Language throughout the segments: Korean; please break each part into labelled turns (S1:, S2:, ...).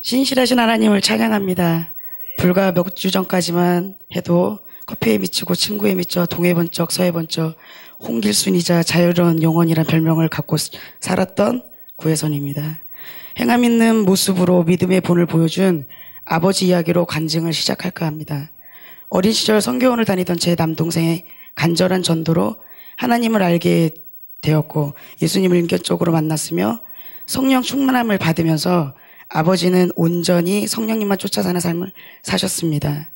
S1: 신실하신 하나님을 찬양합니다. 불과 몇 주 전까지만 해도 커피에 미치고 친구에 미쳐 동해 번쩍 서해 번쩍 홍길순이자 자유로운 영혼이란 별명을 갖고 살았던 구혜선입니다. 행함 있는 모습으로 믿음의 본을 보여준 아버지 이야기로 간증을 시작할까 합니다. 어린 시절 성교원을 다니던 제 남동생의 간절한 전도로 하나님을 알게 되었고 예수님을 인격적으로 만났으며 성령 충만함을 받으면서 아버지는 온전히 성령님만 쫓아사는 삶을 사셨습니다.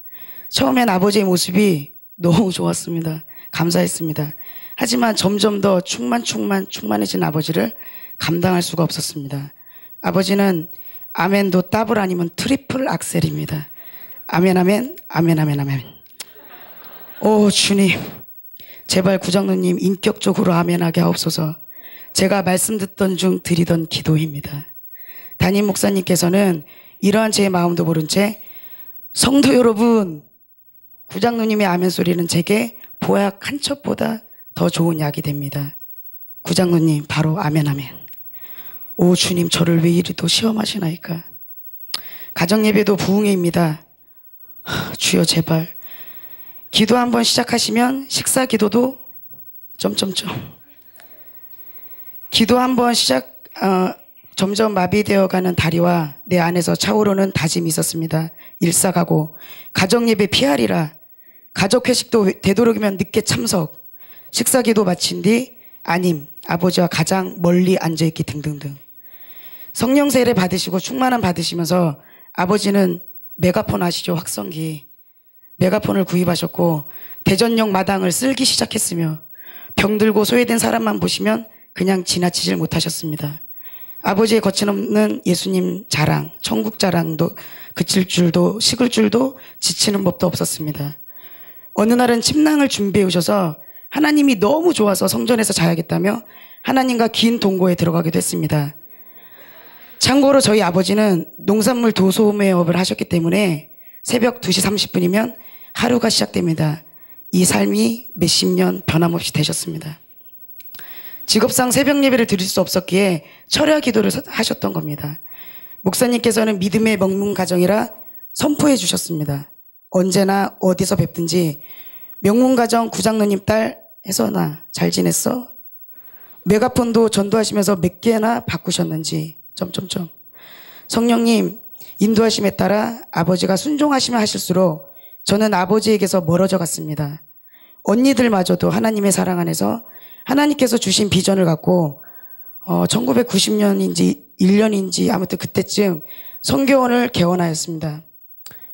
S1: 처음엔 아버지의 모습이 너무 좋았습니다. 감사했습니다. 하지만 점점 더 충만 충만 충만해진 아버지를 감당할 수가 없었습니다. 아버지는 아멘도 따블 아니면 트리플 악셀입니다. 아멘 아멘 아멘 아멘 아멘. 오 주님 제발 구장로님 인격적으로 아멘하게 하옵소서. 제가 말씀 듣던 중 드리던 기도입니다. 담임 목사님께서는 이러한 제 마음도 모른 채 성도 여러분 구장 누님의 아멘 소리는 제게 보약 한 첩보다 더 좋은 약이 됩니다. 구장 누님 바로 아멘 아멘. 오 주님 저를 왜 이리도 시험하시나이까. 가정 예배도 부흥회입니다. 주여 제발 기도 한번 시작하시면 식사 기도도 점점점 기도 한번 시작 어, 점점 마비되어가는 다리와 내 안에서 차오르는 다짐이 있었습니다. 일사가고 가정예배 피하리라. 가족회식도 되도록이면 늦게 참석. 식사기도 마친 뒤 아님 아버지와 가장 멀리 앉아있기 등등등. 성령 세례 받으시고 충만함 받으시면서 아버지는 메가폰 아시죠? 확성기. 메가폰을 구입하셨고 대전역 마당을 쓸기 시작했으며 병들고 소외된 사람만 보시면 그냥 지나치질 못하셨습니다. 아버지의 거친없는 예수님 자랑, 천국 자랑도 그칠 줄도 식을 줄도 지치는 법도 없었습니다. 어느 날은 침낭을 준비해 오셔서 하나님이 너무 좋아서 성전에서 자야겠다며 하나님과 긴 동거에 들어가기도 했습니다. 참고로 저희 아버지는 농산물 도소매업을 하셨기 때문에 새벽 2시 30분이면 하루가 시작됩니다. 이 삶이 몇십 년 변함없이 되셨습니다. 직업상 새벽 예배를 드릴 수 없었기에 철야 기도를 하셨던 겁니다. 목사님께서는 믿음의 먹는 가정이라 선포해 주셨습니다. 언제나 어디서 뵙든지 명문 가정 구장로님 딸 해서나 잘 지냈어? 메가폰도 전도하시면서 몇 개나 바꾸셨는지 점점점 성령님 인도하심에 따라 아버지가 순종하시면 하실수록 저는 아버지에게서 멀어져 갔습니다. 언니들마저도 하나님의 사랑 안에서 하나님께서 주신 비전을 갖고 어, 1990년인지 1년인지 아무튼 그때쯤 성교원을 개원하였습니다.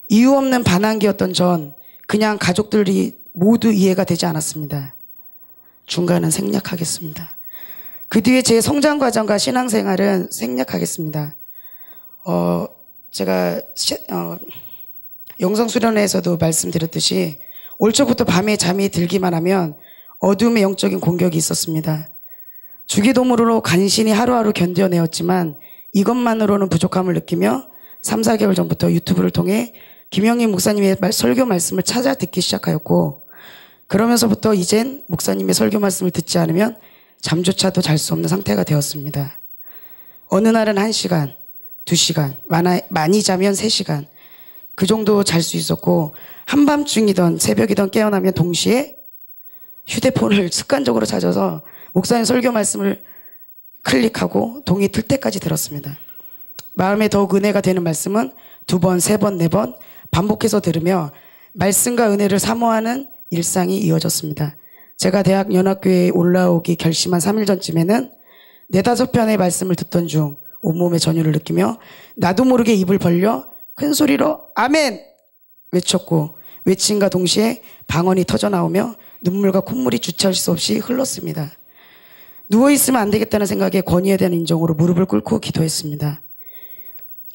S1: 이유 없는 반항기였던 전 그냥 가족들이 모두 이해가 되지 않았습니다. 중간은 생략하겠습니다. 그 뒤에 제 성장 과정과 신앙생활은 생략하겠습니다. 어, 제가 시, 어, 영성수련회에서도 말씀드렸듯이 올 초부터 밤에 잠이 들기만 하면 어둠의 영적인 공격이 있었습니다. 주기도물로 으 간신히 하루하루 견뎌내었지만 이것만으로는 부족함을 느끼며 3, 4개월 전부터 유튜브를 통해 김영희 목사님의 설교 말씀을 찾아 듣기 시작하였고 그러면서부터 이젠 목사님의 설교 말씀을 듣지 않으면 잠조차도 잘 수 없는 상태가 되었습니다. 어느 날은 1시간, 2시간, 많아, 많이 자면 3시간 그 정도 잘 수 있었고 한밤중이던 새벽이던 깨어나면 동시에 휴대폰을 습관적으로 찾아서 목사님 설교 말씀을 클릭하고 동이 틀 때까지 들었습니다. 마음에 더욱 은혜가 되는 말씀은 두 번, 세 번, 네 번 반복해서 들으며 말씀과 은혜를 사모하는 일상이 이어졌습니다. 제가 대학 연합교회에 올라오기 결심한 3일 전쯤에는 네다섯 편의 말씀을 듣던 중 온몸의 전율을 느끼며 나도 모르게 입을 벌려 큰 소리로 아멘! 외쳤고 외친과 동시에 방언이 터져나오며 눈물과 콧물이 주체할 수 없이 흘렀습니다. 누워있으면 안 되겠다는 생각에 권위에 대한 인정으로 무릎을 꿇고 기도했습니다.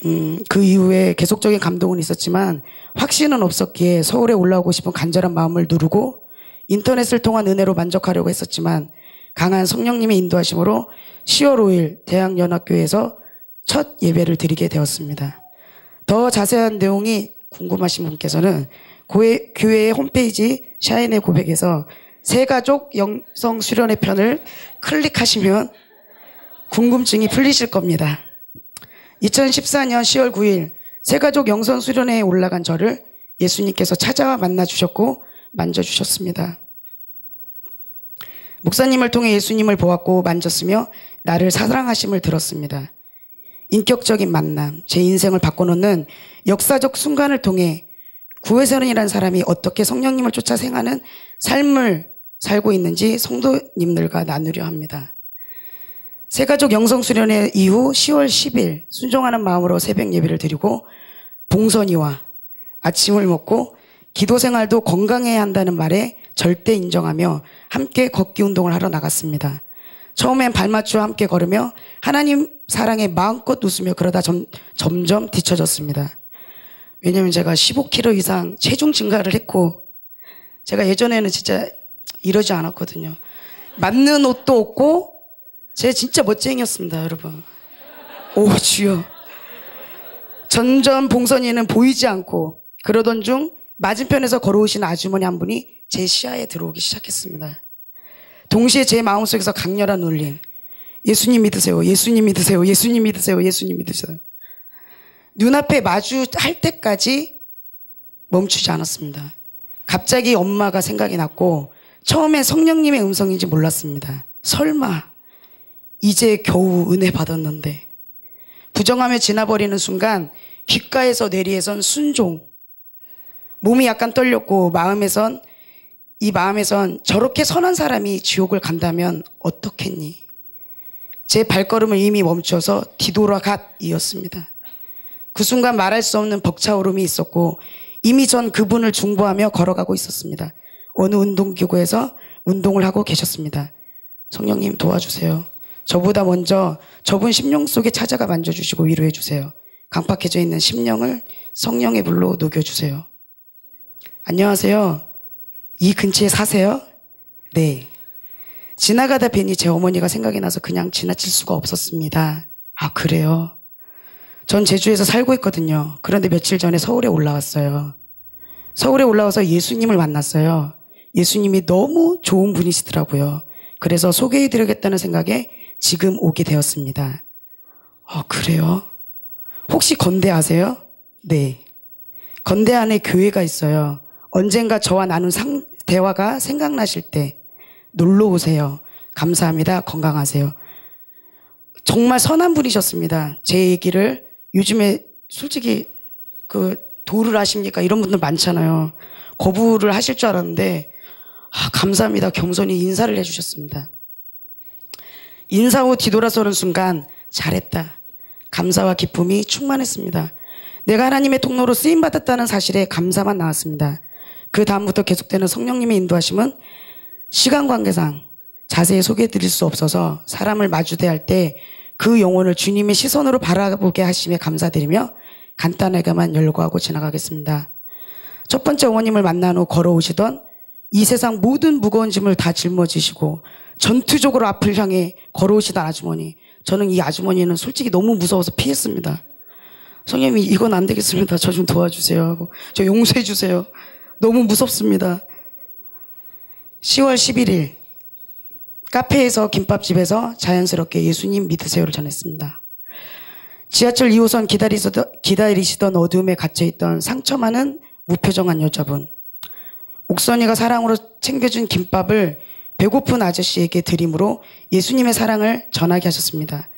S1: 음, 그 이후에 계속적인 감동은 있었지만 확신은 없었기에 서울에 올라오고 싶은 간절한 마음을 누르고 인터넷을 통한 은혜로 만족하려고 했었지만 강한 성령님의 인도하심으로 10월 5일 대학연합교회에서 첫 예배를 드리게 되었습니다. 더 자세한 내용이 궁금하신 분께서는 고해, 교회의 홈페이지 샤인의 고백에서 새가족 영성 수련의 편을 클릭하시면 궁금증이 풀리실 겁니다. 2014년 10월 9일 새가족 영성 수련회에 올라간 저를 예수님께서 찾아와 만나 주셨고 만져 주셨습니다. 목사님을 통해 예수님을 보았고 만졌으며 나를 사랑하심을 들었습니다. 인격적인 만남, 제 인생을 바꿔놓는 역사적 순간을 통해 구혜선이라는 사람이 어떻게 성령님을 쫓아 생하는 삶을 살고 있는지 성도님들과 나누려 합니다. 세가족 영성수련회 이후 10월 10일 순종하는 마음으로 새벽 예배를 드리고 봉선이와 아침을 먹고 기도 생활도 건강해야 한다는 말에 절대 인정하며 함께 걷기 운동을 하러 나갔습니다. 처음엔 발맞추어 함께 걸으며 하나님 사랑에 마음껏 웃으며 그러다 점, 점점 뒤쳐졌습니다. 왜냐면 제가 15kg 이상 체중 증가를 했고 제가 예전에는 진짜 이러지 않았거든요. 맞는 옷도 없고 제 진짜 멋쟁이였습니다, 여러분. 오 주여. 점점 봉선이는 보이지 않고 그러던 중 맞은편에서 걸어오신 아주머니 한 분이 제 시야에 들어오기 시작했습니다. 동시에 제 마음속에서 강렬한 울림. 예수님 믿으세요. 예수님 믿으세요. 예수님 믿으세요. 예수님 믿으세요. 눈앞에 마주할 때까지 멈추지 않았습니다. 갑자기 엄마가 생각이 났고 처음엔 성령님의 음성인지 몰랐습니다. 설마 이제 겨우 은혜 받았는데 부정하며 지나버리는 순간 귓가에서 내리에선 순종 몸이 약간 떨렸고 마음에선 이 마음에선 저렇게 선한 사람이 지옥을 간다면 어떻겠니? 제 발걸음을 이미 멈춰서 뒤돌아갔이었습니다그 순간 말할 수 없는 벅차오름이 있었고 이미 전 그분을 중보하며 걸어가고 있었습니다. 어느 운동기구에서 운동을 하고 계셨습니다. 성령님 도와주세요. 저보다 먼저 저분 심령 속에 찾아가 만져주시고 위로해주세요. 강팍해져 있는 심령을 성령의 불로 녹여주세요. 안녕하세요. 이 근처에 사세요? 네. 지나가다 뵈니 제 어머니가 생각이 나서 그냥 지나칠 수가 없었습니다. 아, 그래요? 전 제주에서 살고 있거든요. 그런데 며칠 전에 서울에 올라왔어요. 서울에 올라와서 예수님을 만났어요. 예수님이 너무 좋은 분이시더라고요. 그래서 소개해드리겠다는 생각에 지금 오게 되었습니다. 아, 그래요? 혹시 건대 아세요? 네. 건대 안에 교회가 있어요. 언젠가 저와 나눈 상, 대화가 생각나실 때 놀러 오세요. 감사합니다. 건강하세요. 정말 선한 분이셨습니다. 제 얘기를 요즘에 솔직히 그 도를 하십니까? 이런 분들 많잖아요. 거부를 하실 줄 알았는데, 아, 감사합니다. 겸손히 인사를 해주셨습니다. 인사 후 뒤돌아서는 순간, 잘했다. 감사와 기쁨이 충만했습니다. 내가 하나님의 통로로 쓰임받았다는 사실에 감사만 나왔습니다. 그 다음부터 계속되는 성령님의 인도하심은 시간 관계상 자세히 소개해 드릴 수 없어서 사람을 마주대할 때 그 영혼을 주님의 시선으로 바라보게 하심에 감사드리며 간단하게만 열거하고 지나가겠습니다. 첫 번째 어머님을 만난 후 걸어오시던 이 세상 모든 무거운 짐을 다 짊어지시고 전투적으로 앞을 향해 걸어오시던 아주머니. 저는 이 아주머니는 솔직히 너무 무서워서 피했습니다. 성령님이 이건 안 되겠습니다. 저 좀 도와주세요 하고 저 용서해 주세요. 너무 무섭습니다. 10월 11일 카페에서 김밥집에서 자연스럽게 예수님 믿으세요를 전했습니다. 지하철 2호선 기다리시던, 기다리 어둠에 갇혀있던 상처 많은 무표정한 여자분. 옥선이가 사랑으로 챙겨준 김밥을 배고픈 아저씨에게 드림으로 예수님의 사랑을 전하게 하셨습니다.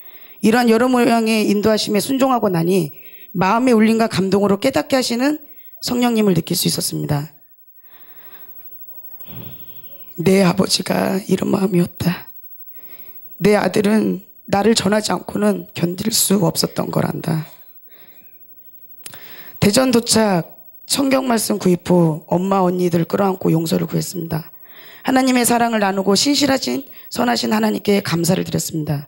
S1: 이러한 여러 모양의 인도하심에 순종하고 나니 마음의 울림과 감동으로 깨닫게 하시는 성령님을 느낄 수 있었습니다. 내 아버지가 이런 마음이었다. 내 아들은 나를 전하지 않고는 견딜 수 없었던 거란다. 대전 도착 성경 말씀 구입 후 엄마 언니들 끌어안고 용서를 구했습니다. 하나님의 사랑을 나누고 신실하신 선하신 하나님께 감사를 드렸습니다.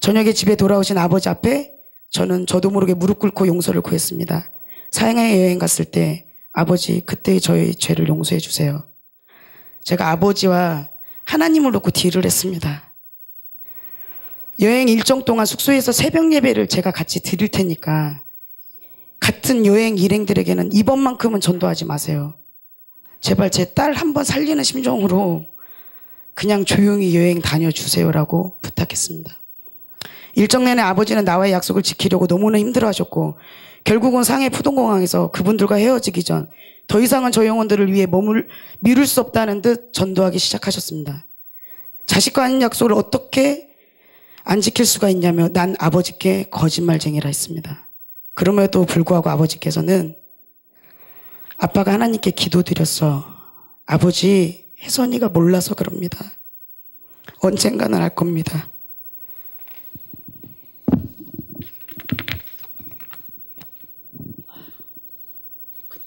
S1: 저녁에 집에 돌아오신 아버지 앞에 저는 저도 모르게 무릎 꿇고 용서를 구했습니다. 사형의 여행 갔을 때 아버지 그때의 저의 죄를 용서해 주세요. 제가 아버지와 하나님을 놓고 딜을 했습니다. 여행 일정 동안 숙소에서 새벽 예배를 제가 같이 드릴 테니까 같은 여행 일행들에게는 이번만큼은 전도하지 마세요. 제발 제 딸 한 번 살리는 심정으로 그냥 조용히 여행 다녀주세요라고 부탁했습니다. 일정 내내 아버지는 나와의 약속을 지키려고 너무나 힘들어 하셨고 결국은 상해 푸동공항에서 그분들과 헤어지기 전 더 이상은 저 영혼들을 위해 몸을 미룰 수 없다는 듯 전도하기 시작하셨습니다. 자식과 하는 약속을 어떻게 안 지킬 수가 있냐며 난 아버지께 거짓말쟁이라 했습니다. 그럼에도 불구하고 아버지께서는 아빠가 하나님께 기도드렸어. 아버지, 혜선이가 몰라서 그럽니다. 언젠가는 알 겁니다.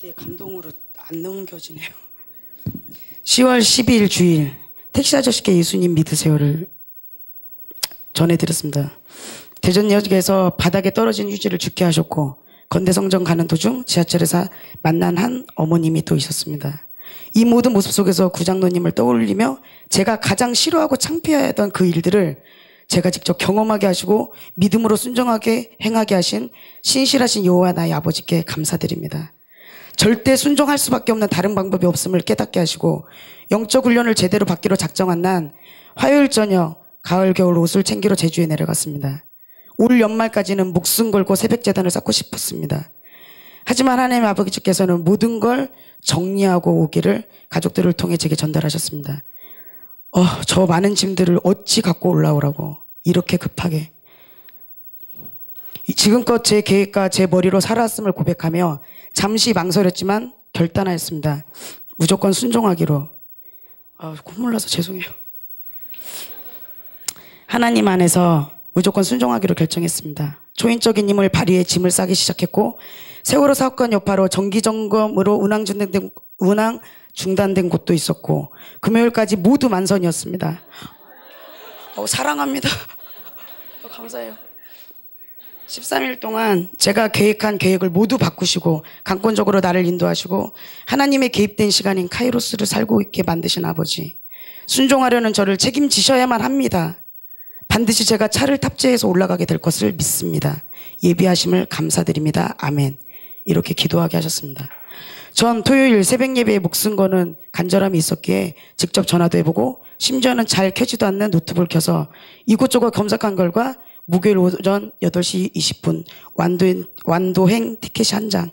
S1: 갑자기 감동으로 안 넘겨지네요. 10월 12일 주일 택시 아저씨께 예수님 믿으세요를 전해드렸습니다. 대전역에서 바닥에 떨어진 휴지를 죽게 하셨고 건대성전 가는 도중 지하철에서 만난 한 어머님이 또 있었습니다. 이 모든 모습 속에서 구장로님을 떠올리며 제가 가장 싫어하고 창피해하던 그 일들을 제가 직접 경험하게 하시고 믿음으로 순정하게 행하게 하신 신실하신 여호와 나의 아버지께 감사드립니다. 절대 순종할 수밖에 없는 다른 방법이 없음을 깨닫게 하시고 영적 훈련을 제대로 받기로 작정한 난 화요일 저녁 가을 겨울 옷을 챙기러 제주에 내려갔습니다. 올 연말까지는 목숨 걸고 새벽 재단을 쌓고 싶었습니다. 하지만 하나님 아버지께서는 모든 걸 정리하고 오기를 가족들을 통해 제게 전달하셨습니다. 어, 저 많은 짐들을 어찌 갖고 올라오라고 이렇게 급하게 지금껏 제 계획과 제 머리로 살았음을 고백하며 잠시 망설였지만 결단하였습니다. 무조건 순종하기로. 아, 콧물 나서 죄송해요. 하나님 안에서 무조건 순종하기로 결정했습니다. 초인적인 힘을 발휘해 짐을 싸기 시작했고 세월호 사건 여파로 정기 점검으로 운항 중단된 운항 중단된 곳도 있었고 금요일까지 모두 만선이었습니다. 어, 사랑합니다. 어, 감사해요. 13일 동안 제가 계획한 계획을 모두 바꾸시고 강권적으로 나를 인도하시고 하나님의 개입된 시간인 카이로스를 살고 있게 만드신 아버지. 순종하려는 저를 책임지셔야만 합니다. 반드시 제가 차를 탑재해서 올라가게 될 것을 믿습니다. 예비하심을 감사드립니다. 아멘. 이렇게 기도하게 하셨습니다. 전 토요일 새벽 예배에 목숨 거는 간절함이 있었기에 직접 전화도 해보고 심지어는 잘 켜지도 않는 노트북을 켜서 이곳저곳 검색한 결과 목요일 오전 8시 20분 완도행, 완도행 티켓이 한 장.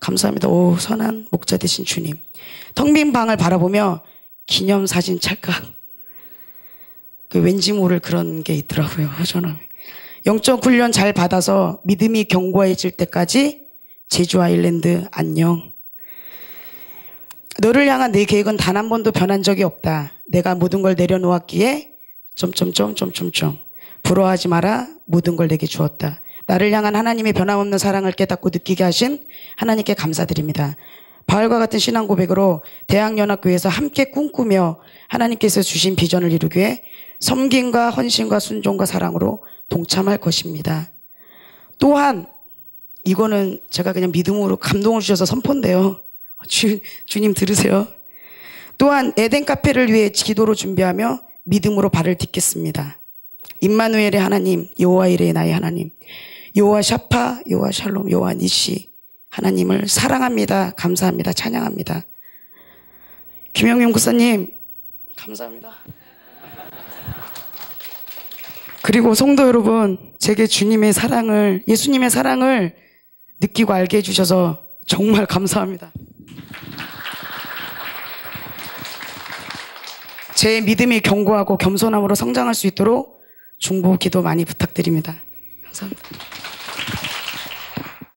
S1: 감사합니다. 오 선한 목자 되신 주님. 텅빈 방을 바라보며 기념사진 찰칵. 그 왠지 모를 그런 게 있더라고요. 저는 영적 훈련 잘 받아서 믿음이 견고해질 때까지 제주 아일랜드 안녕. 너를 향한 내 계획은 단 한 번도 변한 적이 없다. 내가 모든 걸 내려놓았기에 점점점점점점. 부러워하지 마라. 모든 걸 내게 주었다. 나를 향한 하나님의 변함없는 사랑을 깨닫고 느끼게 하신 하나님께 감사드립니다. 바울과 같은 신앙 고백으로 대학연합교회에서 함께 꿈꾸며 하나님께서 주신 비전을 이루기 위해 섬김과 헌신과 순종과 사랑으로 동참할 것입니다. 또한 이거는 제가 그냥 믿음으로 감동을 주셔서 선포인데요. 주, 주님 들으세요. 또한 에덴 카페를 위해 기도로 준비하며 믿음으로 발을 딛겠습니다. 임마누엘의 하나님, 요와 이레 의 나의 하나님, 요와 샤파, 요와 샬롬, 요와 니시 하나님을 사랑합니다. 감사합니다. 찬양합니다. 김영용 구사님 감사합니다. 그리고 성도 여러분, 제게 주님의 사랑을, 예수님의 사랑을 느끼고 알게 해주셔서 정말 감사합니다. 제 믿음이 견고하고 겸손함으로 성장할 수 있도록 중보 기도 많이 부탁드립니다. 감사합니다.